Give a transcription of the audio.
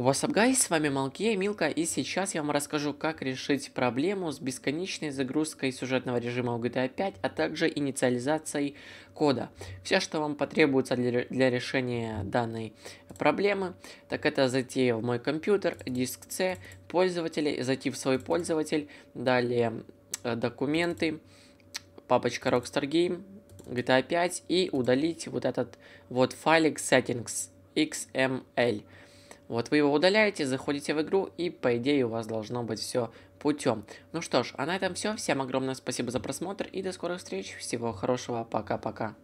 What's up, guys? С вами Малкия Милка, и сейчас я вам расскажу, как решить проблему с бесконечной загрузкой сюжетного режима в GTA 5, а также инициализацией кода. Все, что вам потребуется для, для решения данной проблемы, так это зайти в мой компьютер, диск C, пользователи, зайти в свой пользователь, далее э, документы, папочка Rockstar Game, GTA 5 и удалить вот этот вот файлик settings.xml. Вот вы его удаляете, заходите в игру, и по идее у вас должно быть все путем. Ну что ж, а на этом все. Всем огромное спасибо за просмотр и до скорых встреч. Всего хорошего, пока-пока.